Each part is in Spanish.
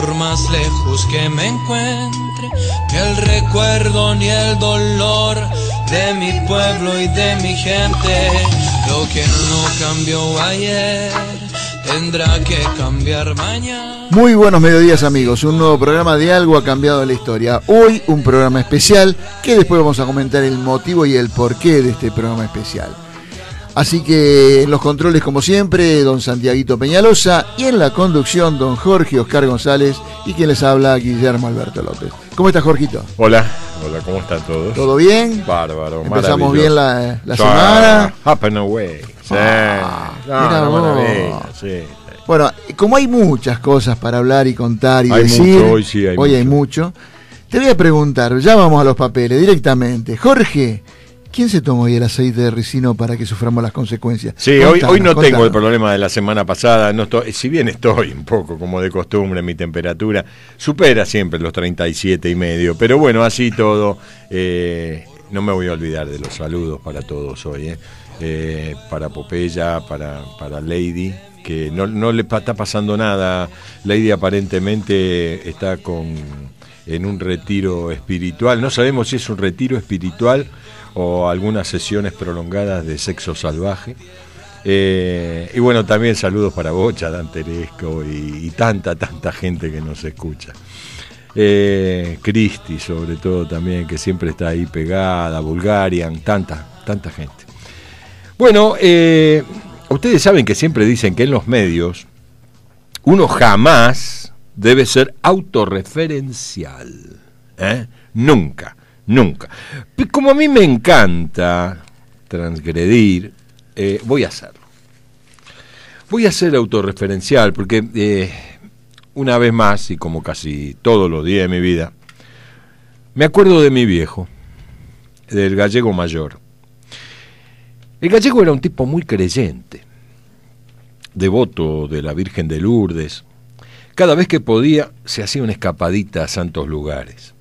por más lejos que me encuentre, ni el recuerdo ni el dolor de mi pueblo y de mi gente. Lo que no cambió ayer tendrá que cambiar mañana. Muy buenos mediodías amigos, un nuevo programa de Algo ha cambiado la historia. Hoy un programa especial que después vamos a comentar el motivo y el porqué de este programa especial. Así que en los controles, como siempre, don Santiaguito Peñalosa y en la conducción, don Jorge Oscar González y quien les habla, Guillermo Alberto López. ¿Cómo estás, Jorgito? Hola, hola, ¿cómo están todos? ¿Todo bien? Bárbaro, Empezamos bien la, semana. Happen away. Ah, Bueno, como hay muchas cosas para hablar y contar y decir, mucho, hoy sí hay hoy hay mucho, te voy a preguntar, ya vamos a los papeles directamente. Jorge, ¿Quién se tomó hoy el aceite de ricino para que suframos las consecuencias? Sí, hoy, hoy no tengo el problema de la semana pasada, no estoy, si bien estoy un poco como de costumbre, mi temperatura supera siempre los 37 y medio, pero bueno, así todo, eh, no me voy a olvidar de los saludos para todos hoy, eh. Eh, para Popeya, para, para Lady, que no, le está pasando nada, Lady aparentemente está con en un retiro espiritual, no sabemos si es un retiro espiritual, o algunas sesiones prolongadas de sexo salvaje. Eh, y bueno, también saludos para Bocha, Danteresco y, y tanta, tanta gente que nos escucha. Eh, Cristi, sobre todo también, que siempre está ahí pegada, Bulgarian, tanta, tanta gente. Bueno, eh, ustedes saben que siempre dicen que en los medios uno jamás debe ser autorreferencial. Nunca nunca. Como a mí me encanta transgredir, eh, voy a hacerlo. Voy a ser autorreferencial porque eh, una vez más, y como casi todos los días de mi vida, me acuerdo de mi viejo, del gallego mayor. El gallego era un tipo muy creyente, devoto de la Virgen de Lourdes. Cada vez que podía se hacía una escapadita a santos lugares.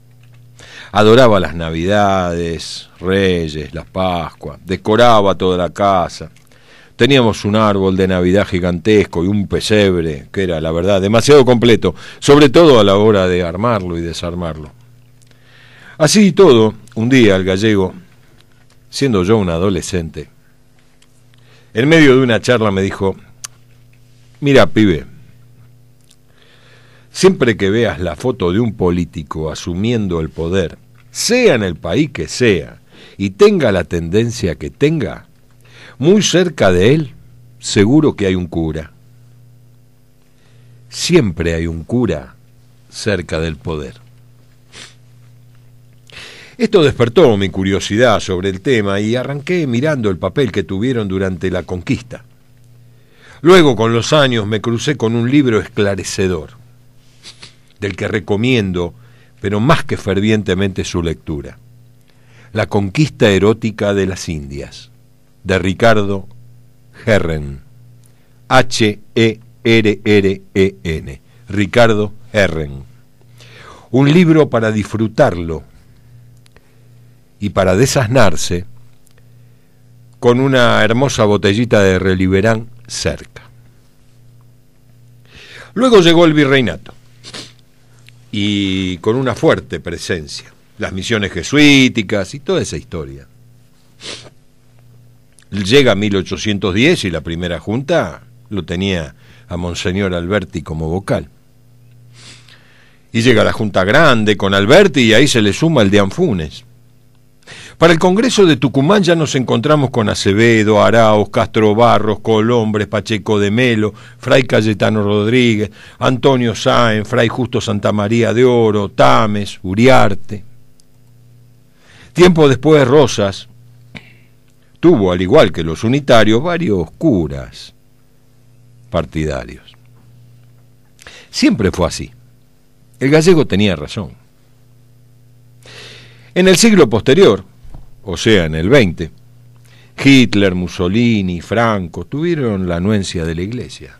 Adoraba las Navidades, Reyes, las Pascuas, decoraba toda la casa. Teníamos un árbol de Navidad gigantesco y un pesebre, que era, la verdad, demasiado completo, sobre todo a la hora de armarlo y desarmarlo. Así y todo, un día el gallego, siendo yo un adolescente, en medio de una charla me dijo, mira, pibe, Siempre que veas la foto de un político asumiendo el poder, sea en el país que sea, y tenga la tendencia que tenga, muy cerca de él seguro que hay un cura. Siempre hay un cura cerca del poder. Esto despertó mi curiosidad sobre el tema y arranqué mirando el papel que tuvieron durante la conquista. Luego, con los años, me crucé con un libro esclarecedor del que recomiendo, pero más que fervientemente su lectura. La conquista erótica de las Indias, de Ricardo Herren. H-E-R-R-E-N. Ricardo Herren. Un libro para disfrutarlo y para desasnarse con una hermosa botellita de Reliberán cerca. Luego llegó el virreinato y con una fuerte presencia. Las misiones jesuíticas y toda esa historia. Llega 1810 y la primera junta lo tenía a Monseñor Alberti como vocal. Y llega la Junta Grande con Alberti y ahí se le suma el de Anfunes. Para el Congreso de Tucumán ya nos encontramos con Acevedo, Araos, Castro Barros, Colombres, Pacheco de Melo, Fray Cayetano Rodríguez, Antonio Sáenz, Fray Justo Santa María de Oro, Tames, Uriarte. Tiempo después Rosas tuvo, al igual que los unitarios, varios curas partidarios. Siempre fue así. El gallego tenía razón. En el siglo posterior, o sea, en el 20, Hitler, Mussolini, Franco tuvieron la anuencia de la Iglesia.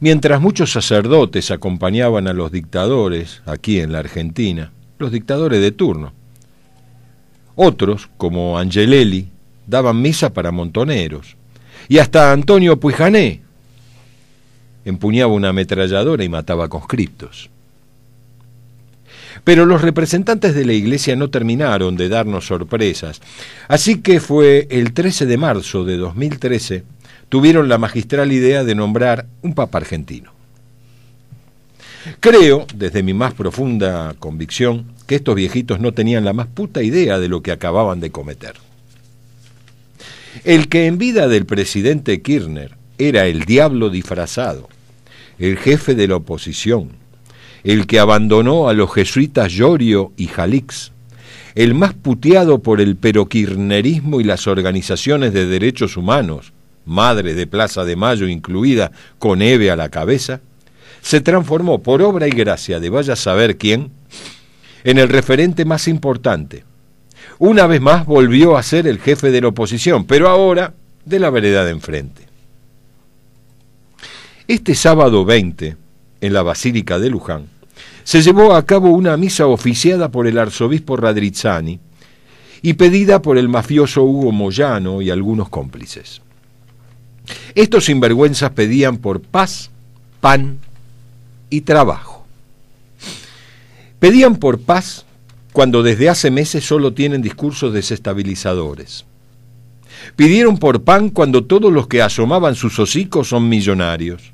Mientras muchos sacerdotes acompañaban a los dictadores aquí en la Argentina, los dictadores de turno, otros, como Angelelli, daban misa para montoneros, y hasta Antonio Puijané empuñaba una ametralladora y mataba conscriptos. Pero los representantes de la Iglesia no terminaron de darnos sorpresas. Así que fue el 13 de marzo de 2013, tuvieron la magistral idea de nombrar un Papa argentino. Creo, desde mi más profunda convicción, que estos viejitos no tenían la más puta idea de lo que acababan de cometer. El que en vida del presidente Kirchner era el diablo disfrazado, el jefe de la oposición, el que abandonó a los jesuitas Llorio y Jalix, el más puteado por el peroquirnerismo y las organizaciones de derechos humanos, madre de Plaza de Mayo incluida, con Eve a la cabeza, se transformó por obra y gracia de vaya a saber quién en el referente más importante. Una vez más volvió a ser el jefe de la oposición, pero ahora de la vereda enfrente. Este sábado 20, en la Basílica de Luján, se llevó a cabo una misa oficiada por el arzobispo Radrizzani y pedida por el mafioso Hugo Moyano y algunos cómplices. Estos sinvergüenzas pedían por paz, pan y trabajo. Pedían por paz cuando desde hace meses solo tienen discursos desestabilizadores. Pidieron por pan cuando todos los que asomaban sus hocicos son millonarios.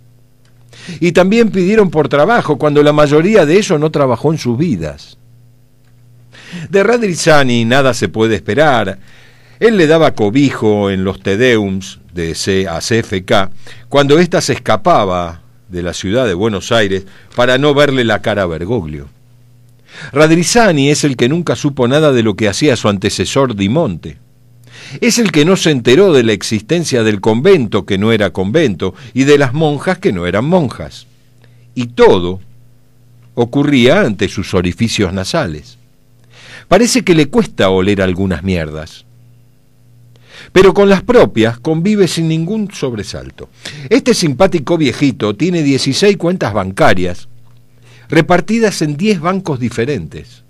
Y también pidieron por trabajo, cuando la mayoría de ellos no trabajó en sus vidas. De Radrizani nada se puede esperar. Él le daba cobijo en los Tedeums de C a CFK cuando ésta se escapaba de la ciudad de Buenos Aires para no verle la cara a Bergoglio. Radrizani es el que nunca supo nada de lo que hacía su antecesor Dimonte. Es el que no se enteró de la existencia del convento, que no era convento, y de las monjas, que no eran monjas. Y todo ocurría ante sus orificios nasales. Parece que le cuesta oler algunas mierdas pero con las propias convive sin ningún sobresalto. Este simpático viejito tiene 16 cuentas bancarias repartidas en 10 bancos diferentes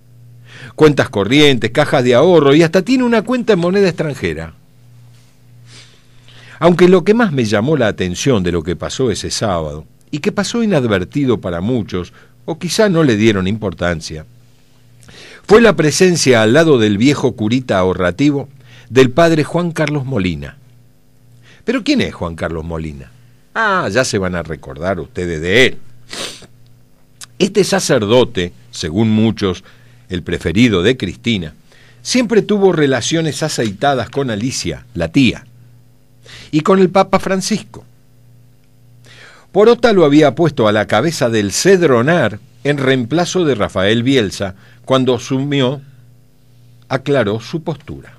cuentas corrientes, cajas de ahorro y hasta tiene una cuenta en moneda extranjera. Aunque lo que más me llamó la atención de lo que pasó ese sábado, y que pasó inadvertido para muchos, o quizá no le dieron importancia, fue la presencia al lado del viejo curita ahorrativo del padre Juan Carlos Molina. Pero ¿quién es Juan Carlos Molina? Ah, ya se van a recordar ustedes de él. Este sacerdote, según muchos, el preferido de Cristina, siempre tuvo relaciones aceitadas con Alicia, la tía, y con el Papa Francisco. Porota lo había puesto a la cabeza del Cedronar en reemplazo de Rafael Bielsa cuando asumió, aclaró su postura.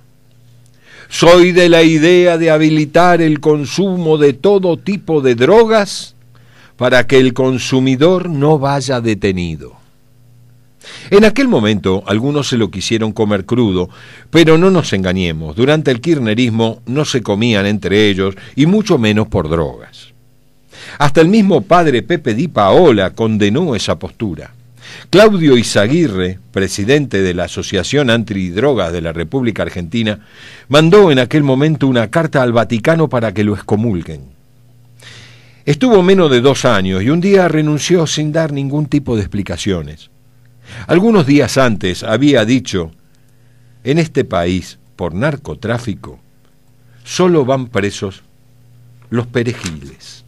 Soy de la idea de habilitar el consumo de todo tipo de drogas para que el consumidor no vaya detenido. En aquel momento algunos se lo quisieron comer crudo, pero no nos engañemos, durante el kirnerismo no se comían entre ellos y mucho menos por drogas. Hasta el mismo padre Pepe Di Paola condenó esa postura. Claudio Izaguirre, presidente de la Asociación Antidrogas de la República Argentina, mandó en aquel momento una carta al Vaticano para que lo excomulguen. Estuvo menos de dos años y un día renunció sin dar ningún tipo de explicaciones. Algunos días antes había dicho, en este país, por narcotráfico, solo van presos los perejiles.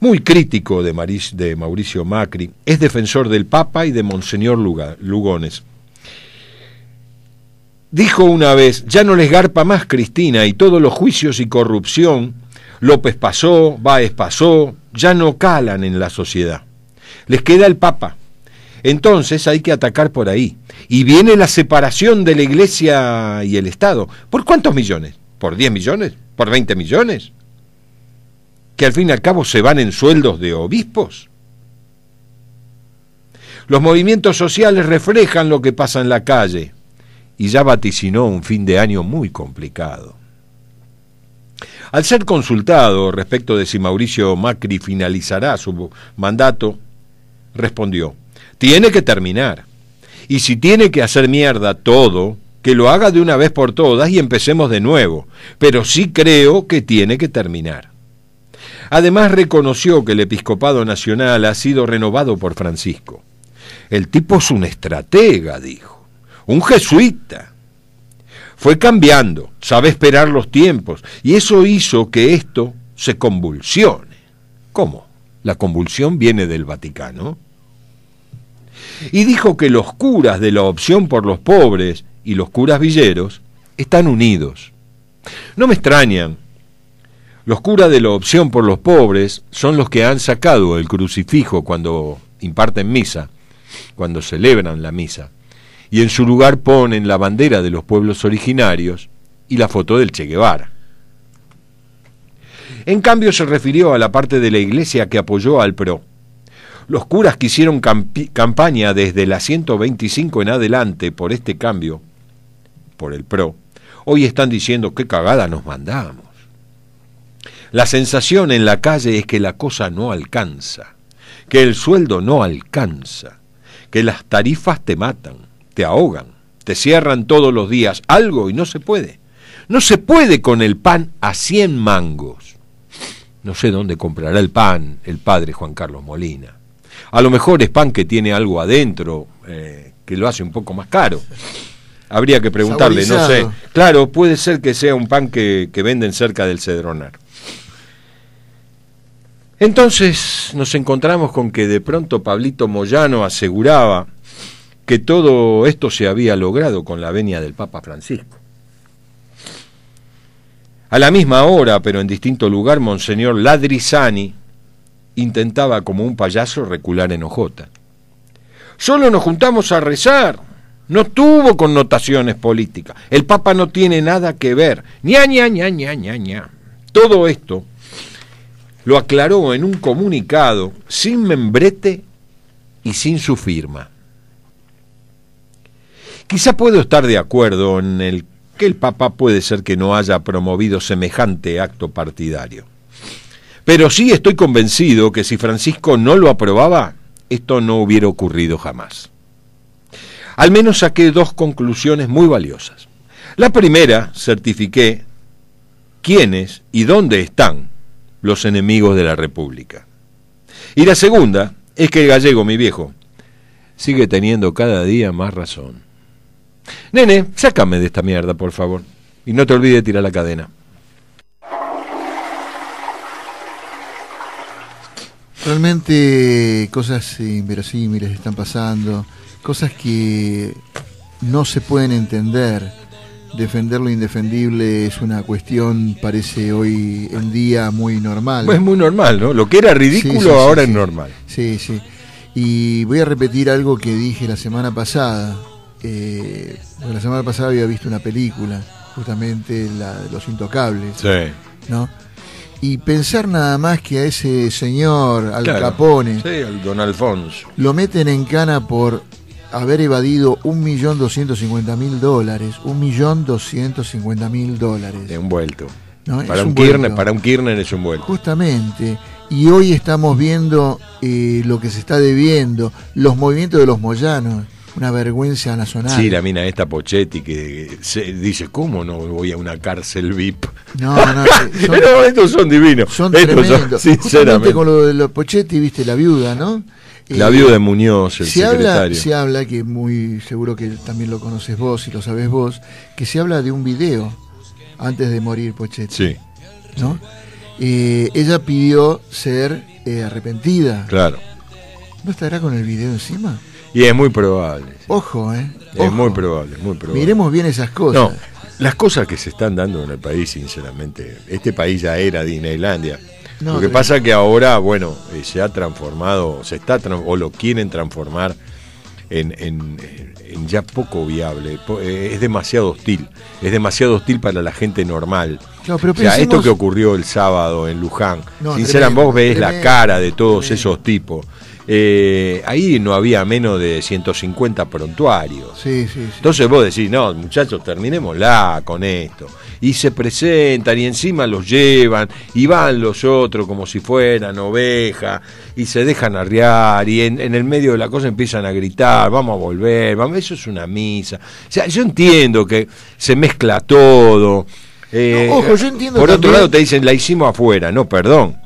Muy crítico de, Mauricio Macri, es defensor del Papa y de Monseñor Lugones. Dijo una vez, ya no les garpa más Cristina y todos los juicios y corrupción, López pasó, Báez pasó, ya no calan en la sociedad. Les queda el Papa. Entonces hay que atacar por ahí. Y viene la separación de la Iglesia y el Estado. ¿Por cuántos millones? ¿Por 10 millones? ¿Por 20 millones? Que al fin y al cabo se van en sueldos de obispos. Los movimientos sociales reflejan lo que pasa en la calle y ya vaticinó un fin de año muy complicado. Al ser consultado respecto de si Mauricio Macri finalizará su mandato, respondió, tiene que terminar. Y si tiene que hacer mierda todo, que lo haga de una vez por todas y empecemos de nuevo, pero sí creo que tiene que terminar. Además reconoció que el episcopado nacional ha sido renovado por Francisco. El tipo es un estratega, dijo, un jesuita. Fue cambiando, sabe esperar los tiempos, y eso hizo que esto se convulsione. ¿Cómo? La convulsión viene del Vaticano. Y dijo que los curas de la opción por los pobres y los curas villeros están unidos. No me extrañan. Los curas de la opción por los pobres son los que han sacado el crucifijo cuando imparten misa, cuando celebran la misa, y en su lugar ponen la bandera de los pueblos originarios y la foto del Che Guevara. En cambio se refirió a la parte de la Iglesia que apoyó al PRO. Los curas que hicieron campaña desde la 125 en adelante por este cambio, por el PRO, hoy están diciendo qué cagada nos mandamos. La sensación en la calle es que la cosa no alcanza, que el sueldo no alcanza, que las tarifas te matan, te ahogan, te cierran todos los días algo y no se puede. No se puede con el pan a 100 mangos. No sé dónde comprará el pan el padre Juan Carlos Molina. A lo mejor es pan que tiene algo adentro eh, que lo hace un poco más caro. Habría que preguntarle, no sé. Claro, puede ser que sea un pan que venden cerca del Cedronar. Entonces nos encontramos con que de pronto Pablito Moyano aseguraba que todo esto se había logrado con la venia del Papa Francisco. A la misma hora, pero en distinto lugar, Monseñor Ladrizani intentaba como un payaso recular en Ojota. Solo nos juntamos a rezar. No tuvo connotaciones políticas. El Papa no tiene nada que ver. Ña, ña, ña, ña, ña, ña. Todo esto lo aclaró en un comunicado sin membrete y sin su firma. Quizá puedo estar de acuerdo en el que el Papa puede ser que no haya promovido semejante acto partidario. Pero sí estoy convencido que si Francisco no lo aprobaba, esto no hubiera ocurrido jamás. Al menos saqué dos conclusiones muy valiosas. La primera, certifiqué quiénes y dónde están los enemigos de la República. Y la segunda es que el gallego, mi viejo, sigue teniendo cada día más razón. Nene, sácame de esta mierda, por favor. Y no te olvides tirar la cadena. Realmente cosas inverosímiles están pasando, cosas que no se pueden entender. Defender lo indefendible es una cuestión, parece hoy en día muy normal. es muy normal, ¿no? Lo que era ridículo ahora es normal. Sí, sí. Y voy a repetir algo que dije la semana pasada. Eh, la semana pasada había visto una película, justamente la de Los Intocables. ¿No? Y pensar nada más que a ese señor, al Capone. don Alfonso. Lo meten en cana por haber evadido Un 1.250.000 dólares. mil dólares. Envuelto. ¿No? Para, un, un para un Kirchner es un vuelto. Justamente. Y hoy estamos viendo eh, lo que se está debiendo, los movimientos de los Moyanos una vergüenza nacional. Sí, la mina esta Pochetti que se dice, ¿cómo no voy a una cárcel VIP? No, no, son, estos son divinos. Son tremendos. sinceramente. con lo de los Pochetti, viste, la viuda, ¿no? La eh, viuda de Muñoz, el se Habla, se habla, que muy seguro que también lo conoces vos y lo sabés vos, que se habla de un video antes de morir Pochetti. Sí. ¿No? Eh, ella pidió ser eh, arrepentida. Claro. ¿No estará con el video encima? Y es muy probable. Ojo, ¿eh? Es muy probable, muy probable. Miremos bien esas cosas. No, las cosas que se están dando en el país, sinceramente, este país ya era Disneylandia. lo que pasa pasa que ahora, bueno, eh, se ha transformado, se está o lo quieren transformar en, ya poco viable. Eh, es demasiado hostil, es demasiado hostil para la gente normal. Ya o sea, esto que ocurrió el sábado en Luján, no, sinceramente, vos ves la cara de todos esos tipos eh, ahí no había menos de 150 prontuarios. Entonces vos decís, no, muchachos, terminémosla con esto. Y se presentan y encima los llevan y van los otros como si fueran ovejas y se dejan arriar y en, el medio de la cosa empiezan a gritar, vamos a volver, vamos, eso es una misa. O sea, yo entiendo que se mezcla todo. Eh, ojo, yo entiendo por otro lado te dicen, la hicimos afuera, no, perdón.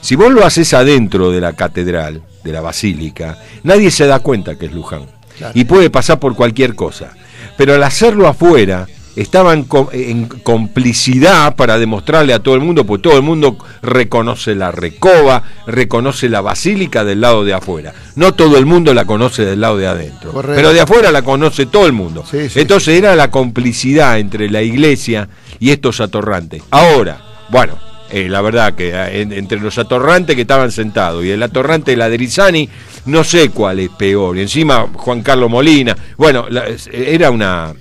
Si vos lo haces adentro de la catedral, de la basílica, nadie se da cuenta que es Luján. Y puede pasar por cualquier cosa. Pero al hacerlo afuera, estaban eh, en complicidad para demostrarle a todo el mundo, pues todo el mundo reconoce la recoba, reconoce la basílica del lado de afuera. No todo el mundo la conoce del lado de adentro, pero de afuera la conoce todo el mundo. Entonces era la complicidad entre la iglesia y estos atorrantes. Ahora, bueno, eh, la verdad que eh, entre los atorrantes que estaban sentados y el atorrante de la Drizani, no sé cuál es peor. Y encima Juan Carlos Molina, bueno, eh, era una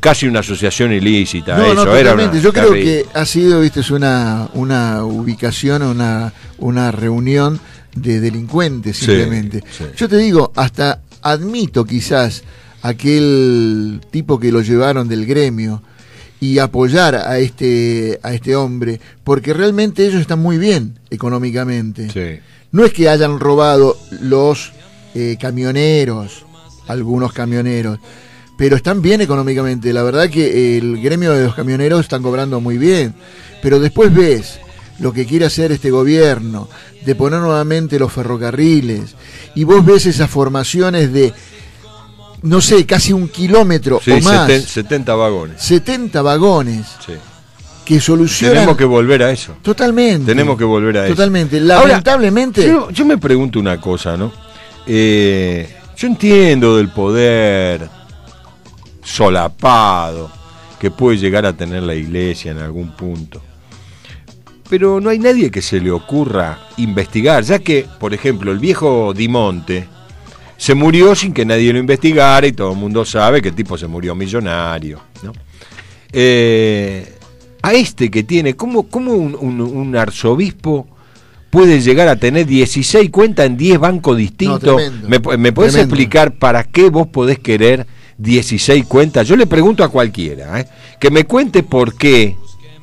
casi una asociación ilícita yo creo que ha sido, viste, es una, una ubicación, una, una reunión de delincuentes simplemente. Yo te digo, hasta admito quizás aquel tipo que lo llevaron del gremio y apoyar a este, a este hombre, porque realmente ellos están muy bien económicamente. No es que hayan robado los eh, camioneros, algunos camioneros, pero están bien económicamente. La verdad que el gremio de los camioneros están cobrando muy bien. Pero después ves lo que quiere hacer este gobierno, de poner nuevamente los ferrocarriles, y vos ves esas formaciones de no sé, casi un kilómetro o más. 70, vagones. 70 vagones. Sí. Que solucionan. Tenemos que volver a eso. Totalmente. Tenemos que volver a eso. Totalmente. Lamentablemente. yo, me pregunto una cosa, ¿no? Eh, yo entiendo del poder solapado que puede llegar a tener la iglesia en algún punto. Pero no hay nadie que se le ocurra investigar, ya que, por ejemplo, el viejo Dimonte, se murió sin que nadie lo investigara y todo el mundo sabe que el tipo se murió millonario. Eh, a este que tiene, ¿cómo, un, arzobispo puede llegar a tener 16 cuentas en 10 bancos distintos? ¿Me, ¿Me, podés explicar para qué vos podés querer 16 cuentas? Yo le pregunto a cualquiera, ¿eh? que me cuente por qué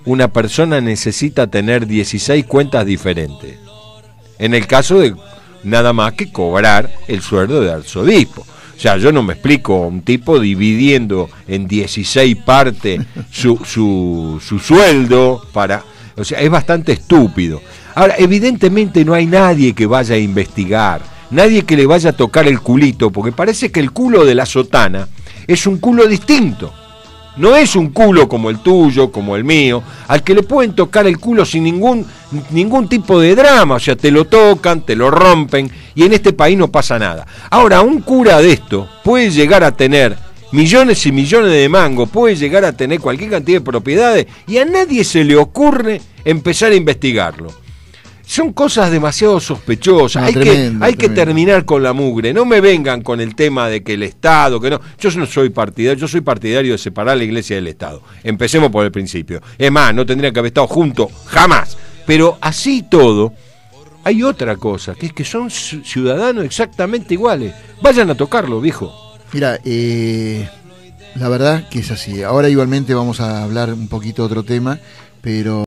una persona necesita tener 16 cuentas diferentes. En el caso de nada más que cobrar el sueldo de arzobispo. O sea, yo no me explico un tipo dividiendo en 16 partes su, su, su sueldo para... O sea, es bastante estúpido. Ahora, evidentemente no hay nadie que vaya a investigar, nadie que le vaya a tocar el culito, porque parece que el culo de la sotana es un culo distinto. No es un culo como el tuyo, como el mío, al que le pueden tocar el culo sin ningún, ningún tipo de drama. O sea, te lo tocan, te lo rompen y en este país no pasa nada. Ahora, un cura de esto puede llegar a tener millones y millones de mangos, puede llegar a tener cualquier cantidad de propiedades y a nadie se le ocurre empezar a investigarlo son cosas demasiado sospechosas. hay, que, hay que terminar con la mugre. No me vengan con el tema de que el Estado, que no. Yo no soy partidario, yo soy partidario de separar la iglesia del Estado. Empecemos por el principio. Es más, no tendrían que haber estado juntos jamás. Pero así todo, hay otra cosa, que es que son ciudadanos exactamente iguales. Vayan a tocarlo, viejo. Mira, eh, la verdad que es así. Ahora igualmente vamos a hablar un poquito De otro tema, pero...